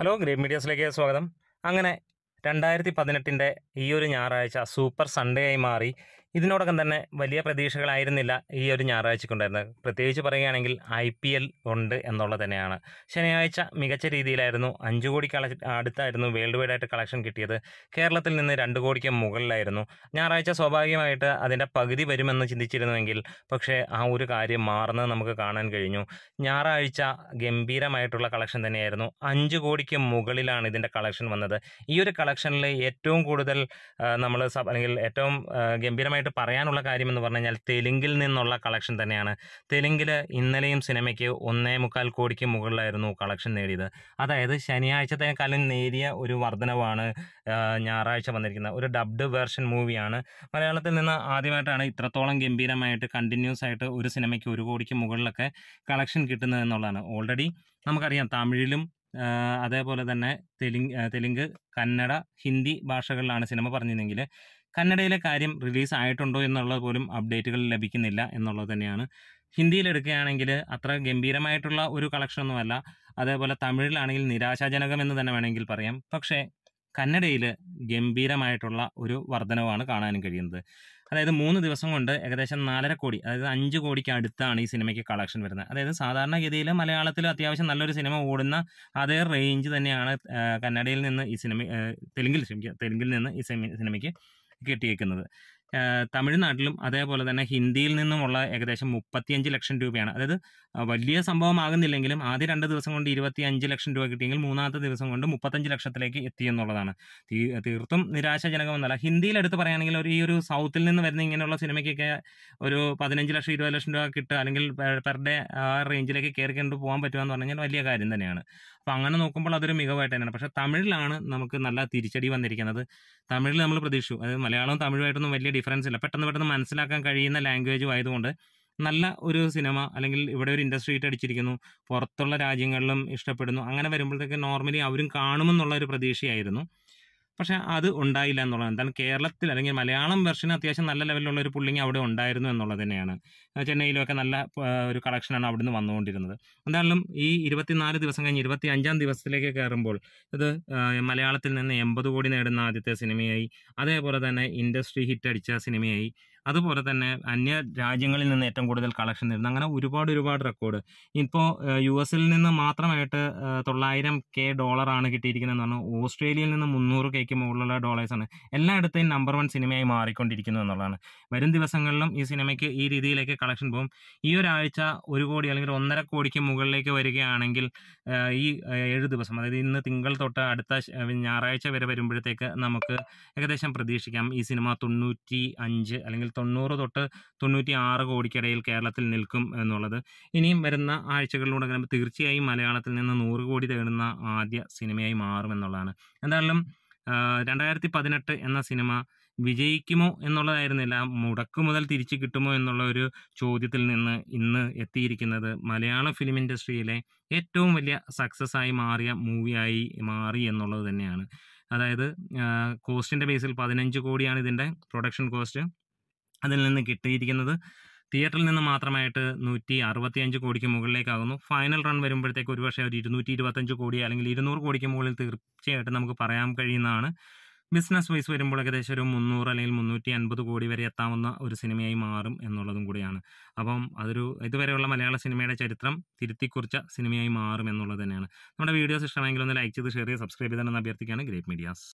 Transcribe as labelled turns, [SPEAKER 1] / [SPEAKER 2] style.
[SPEAKER 1] hello grey മീഡിയസിലേക്ക് സ്വാഗതം അങ്ങനെ രണ്ടായിരത്തി പതിനെട്ടിൻ്റെ ഈ ഒരു ഞായറാഴ്ച സൂപ്പർ സൺഡേ ആയി മാറി ഇതിനോടകം തന്നെ വലിയ പ്രതീക്ഷകളായിരുന്നില്ല ഈ ഒരു ഞായറാഴ്ചക്കുണ്ടായിരുന്നത് പ്രത്യേകിച്ച് പറയുകയാണെങ്കിൽ ഐ പി എൽ ഉണ്ട് എന്നുള്ളത് തന്നെയാണ് ശനിയാഴ്ച മികച്ച രീതിയിലായിരുന്നു അഞ്ച് കോടി കള അടുത്തായിരുന്നു വേൾഡ് വൈഡ് ആയിട്ട് കളക്ഷൻ കിട്ടിയത് കേരളത്തിൽ നിന്ന് രണ്ട് കോടിക്ക് മുകളിലായിരുന്നു ഞായറാഴ്ച സ്വാഭാവികമായിട്ട് അതിൻ്റെ പകുതി വരുമെന്ന് ചിന്തിച്ചിരുന്നുവെങ്കിൽ പക്ഷേ ആ ഒരു കാര്യം മാറുന്നത് നമുക്ക് കാണാൻ കഴിഞ്ഞു ഞായറാഴ്ച ഗംഭീരമായിട്ടുള്ള കളക്ഷൻ തന്നെയായിരുന്നു അഞ്ച് കോടിക്ക് മുകളിലാണ് ഇതിൻ്റെ കളക്ഷൻ വന്നത് ഈ ഒരു കളക്ഷനിൽ ഏറ്റവും കൂടുതൽ നമ്മൾ അല്ലെങ്കിൽ ഏറ്റവും ഗംഭീരമായിട്ട് പറയാനുള്ള കാര്യം എന്ന് പറഞ്ഞു കഴിഞ്ഞാൽ തെലുങ്കിൽ നിന്നുള്ള കളക്ഷൻ തന്നെയാണ് തെലുങ്കിൽ ഇന്നലെയും സിനിമയ്ക്ക് ഒന്നേ മുക്കാൽ കോടിക്ക് മുകളിലായിരുന്നു കളക്ഷൻ നേടിയത് അതായത് ശനിയാഴ്ചത്തേക്കാളും നേരിയ ഒരു വർധനവാണ് ഞായറാഴ്ച വന്നിരിക്കുന്നത് ഒരു ഡബ്ഡ് വേർഷൻ മൂവിയാണ് മലയാളത്തിൽ നിന്ന് ആദ്യമായിട്ടാണ് ഇത്രത്തോളം ഗംഭീരമായിട്ട് കണ്ടിന്യൂസ് ആയിട്ട് ഒരു സിനിമയ്ക്ക് ഒരു കോടിക്ക് മുകളിലൊക്കെ കളക്ഷൻ കിട്ടുന്നത് എന്നുള്ളതാണ് ഓൾറെഡി നമുക്കറിയാം തമിഴിലും അതേപോലെ തന്നെ തെലുങ്ക് തെലുങ്ക് കന്നഡ ഹിന്ദി ഭാഷകളിലാണ് സിനിമ പറഞ്ഞിരുന്നെങ്കിൽ കന്നഡയിലെ കാര്യം റിലീസ് ആയിട്ടുണ്ടോ എന്നുള്ളത് പോലും അപ്ഡേറ്റുകൾ ലഭിക്കുന്നില്ല എന്നുള്ളത് തന്നെയാണ് ഹിന്ദിയിൽ എടുക്കുകയാണെങ്കിൽ അത്ര ഗംഭീരമായിട്ടുള്ള ഒരു കളക്ഷനൊന്നുമല്ല അതേപോലെ തമിഴിലാണെങ്കിൽ നിരാശാജനകം എന്ന് തന്നെ വേണമെങ്കിൽ പറയാം പക്ഷേ കന്നഡയിൽ ഗംഭീരമായിട്ടുള്ള ഒരു വർധനവാണ് കാണാനും കഴിയുന്നത് അതായത് മൂന്ന് ദിവസം കൊണ്ട് ഏകദേശം നാലര കോടി അതായത് അഞ്ച് കോടിക്ക് അടുത്താണ് ഈ സിനിമയ്ക്ക് കളക്ഷൻ വരുന്നത് അതായത് സാധാരണഗതിയിൽ മലയാളത്തിൽ അത്യാവശ്യം നല്ലൊരു സിനിമ ഓടുന്ന അതേ റേഞ്ച് തന്നെയാണ് കന്നഡയിൽ നിന്ന് ഈ സിനിമ തെലുങ്കിൽ തെലുങ്കിൽ നിന്ന് ഈ സിനിമയ്ക്ക് കിട്ടിയേക്കുന്നത് തമിഴ്നാട്ടിലും അതേപോലെ തന്നെ ഹിന്ദിയിൽ നിന്നുമുള്ള ഏകദേശം മുപ്പത്തിയഞ്ച് ലക്ഷം രൂപയാണ് അതായത് വലിയ സംഭവമാകുന്നില്ലെങ്കിലും ആദ്യ രണ്ട് ദിവസം കൊണ്ട് ഇരുപത്തി അഞ്ച് ലക്ഷം രൂപ കിട്ടിയെങ്കിൽ മൂന്നാമത്തെ ദിവസം കൊണ്ട് മുപ്പത്തഞ്ച് ലക്ഷത്തിലേക്ക് എത്തി എന്നുള്ളതാണ് തീർത്തും നിരാശാജനകമെന്നല്ല ഹിന്ദിയിൽ എടുത്ത് പറയുകയാണെങ്കിൽ ഒരു ഈ ഒരു സൗത്തിൽ നിന്ന് വരുന്ന ഇങ്ങനെയുള്ള സിനിമയ്ക്കൊക്കെ ഒരു പതിനഞ്ച് ലക്ഷം ഇരുപത് ലക്ഷം രൂപ കിട്ടുക അല്ലെങ്കിൽ പെർ ഡേ ആ റേഞ്ചിലേക്ക് കയറി കണ്ടു പോകാൻ പറ്റുക എന്ന് പറഞ്ഞാൽ വലിയ കാര്യം തന്നെയാണ് അപ്പോൾ അങ്ങനെ നോക്കുമ്പോൾ അതൊരു മികവായിട്ട് തന്നെയാണ് പക്ഷേ തമിഴിലാണ് നമുക്ക് നല്ല തിരിച്ചടി വന്നിരിക്കുന്നത് തമിഴിൽ നമ്മൾ പ്രതീക്ഷിച്ചു അതായത് മലയാളവും തമിഴുമായിട്ടൊന്നും വലിയ ഡിഫറൻസ് ഇല്ല പെട്ടെന്ന് പെട്ടെന്ന് മനസ്സിലാക്കാൻ കഴിയുന്ന ലാംഗ്വേജും ആയതുകൊണ്ട് നല്ല ഒരു സിനിമ അല്ലെങ്കിൽ ഇവിടെ ഒരു ഇൻഡസ്ട്രി ആയിട്ട് അടിച്ചിരിക്കുന്നു പുറത്തുള്ള രാജ്യങ്ങളിലും ഇഷ്ടപ്പെടുന്നു അങ്ങനെ വരുമ്പോഴത്തേക്ക് നോർമലി അവരും കാണുമെന്നുള്ള ഒരു പ്രതീക്ഷയായിരുന്നു പക്ഷേ അത് ഉണ്ടായില്ല എന്നുള്ളത് എന്താണ് കേരളത്തിൽ അല്ലെങ്കിൽ മലയാളം വെർഷന് അത്യാവശ്യം നല്ല ലെവലിലുള്ള ഒരു പുള്ളിങ് അവിടെ ഉണ്ടായിരുന്നു എന്നുള്ളത് തന്നെയാണ് ചെന്നൈയിലൊക്കെ നല്ല ഒരു കളക്ഷനാണ് അവിടുന്ന് വന്നുകൊണ്ടിരുന്നത് എന്തായാലും ഈ ഇരുപത്തിനാല് ദിവസം കഴിഞ്ഞ് ഇരുപത്തി അഞ്ചാം ദിവസത്തിലേക്ക് കയറുമ്പോൾ ഇത് മലയാളത്തിൽ നിന്ന് എൺപത് കോടി നേടുന്ന ആദ്യത്തെ സിനിമയായി അതേപോലെ തന്നെ ഇൻഡസ്ട്രി ഹിറ്റ് അടിച്ച സിനിമയായി അതുപോലെ തന്നെ അന്യ രാജ്യങ്ങളിൽ നിന്ന് ഏറ്റവും കൂടുതൽ കളക്ഷൻ നേടുന്നത് അങ്ങനെ ഒരുപാട് ഒരുപാട് റെക്കോർഡ് ഇപ്പോൾ യു എസിൽ നിന്ന് മാത്രമായിട്ട് തൊള്ളായിരം കെ ഡോളറാണ് കിട്ടിയിരിക്കുന്നതെന്ന് പറഞ്ഞാൽ ഓസ്ട്രേലിയയിൽ നിന്ന് മുന്നൂറ് കെക്ക് മുകളിലുള്ള ഡോളേഴ്സാണ് എല്ലായിടത്തെയും നമ്പർ വൺ സിനിമയായി മാറിക്കൊണ്ടിരിക്കുന്നു എന്നുള്ളതാണ് വരും ദിവസങ്ങളിലും ഈ സിനിമയ്ക്ക് ഈ രീതിയിലേക്ക് കളക്ഷൻ പോകും ഈ ഒരാഴ്ച ഒരു കോടി അല്ലെങ്കിൽ ഒന്നര കോടിക്ക് മുകളിലേക്ക് വരികയാണെങ്കിൽ ഈ ഏഴ് ദിവസം അതായത് ഇന്ന് തിങ്കൾ തൊട്ട് അടുത്ത ഞായറാഴ്ച വരെ വരുമ്പോഴത്തേക്ക് നമുക്ക് ഏകദേശം പ്രതീക്ഷിക്കാം ഈ സിനിമ തൊണ്ണൂറ്റി അഞ്ച് അല്ലെങ്കിൽ തൊണ്ണൂറ് തൊട്ട് തൊണ്ണൂറ്റി ആറ് കോടിക്കിടയിൽ കേരളത്തിൽ നിൽക്കും എന്നുള്ളത് ഇനിയും വരുന്ന ആഴ്ചകളിലൂടെ തീർച്ചയായും മലയാളത്തിൽ നിന്ന് നൂറ് കോടി തേടുന്ന ആദ്യ സിനിമയായി മാറും എന്നുള്ളതാണ് എന്തായാലും രണ്ടായിരത്തി പതിനെട്ട് എന്ന സിനിമ വിജയിക്കുമോ എന്നുള്ളതായിരുന്നില്ല മുടക്കു മുതൽ തിരിച്ചു കിട്ടുമോ എന്നുള്ള ഒരു ചോദ്യത്തിൽ നിന്ന് ഇന്ന് എത്തിയിരിക്കുന്നത് മലയാള ഫിലിം ഇൻഡസ്ട്രിയിലെ ഏറ്റവും വലിയ സക്സസ് ആയി മാറിയ മൂവിയായി മാറി എന്നുള്ളത് തന്നെയാണ് അതായത് കോസ്റ്റിൻ്റെ ബേസിൽ പതിനഞ്ച് കോടിയാണ് ഇതിൻ്റെ പ്രൊഡക്ഷൻ കോസ്റ്റ് അതിൽ നിന്ന് കിട്ടിയിരിക്കുന്നത് തിയേറ്ററിൽ നിന്ന് മാത്രമായിട്ട് നൂറ്റി അഞ്ച് കോടിക്ക് മുകളിലേക്കാകുന്നു ഫൈനൽ റൺ വരുമ്പോഴത്തേക്ക് ഒരുപക്ഷെ ഒരു ഇരുന്നൂറ്റി ഇരുപത്തഞ്ച് കോടി അല്ലെങ്കിൽ ഇരുന്നൂറ് കോടിക്ക് മുകളിൽ തീർച്ചയായിട്ടും നമുക്ക് പറയാൻ കഴിയുന്നതാണ് ബിസിനസ് വൈസ് വരുമ്പോൾ ഏകദേശം ഒരു മുന്നൂറ് അല്ലെങ്കിൽ മുന്നൂറ്റി അൻപത് കോടി വരെ എത്താവുന്ന ഒരു സിനിമയായി മാറും എന്നുള്ളതും കൂടിയാണ് അപ്പം അതൊരു ഇതുവരെയുള്ള മലയാള സിനിമയുടെ ചരിത്രം തിരുത്തിക്കുറിച്ച സിനിമയായി മാറും എന്നുള്ളത് തന്നെയാണ് നമ്മുടെ വീഡിയോസ് ഇഷ്ടമെങ്കിൽ ഒന്ന് ലൈക്ക് ചെയ്ത് ഷെയർ ചെയ്ത് സബ്സ്ക്രൈബ് ചെയ്തെന്ന് അഭ്യർത്ഥിക്കുകയാണ് ഗ്രേറ്റ് മീഡിയാസ്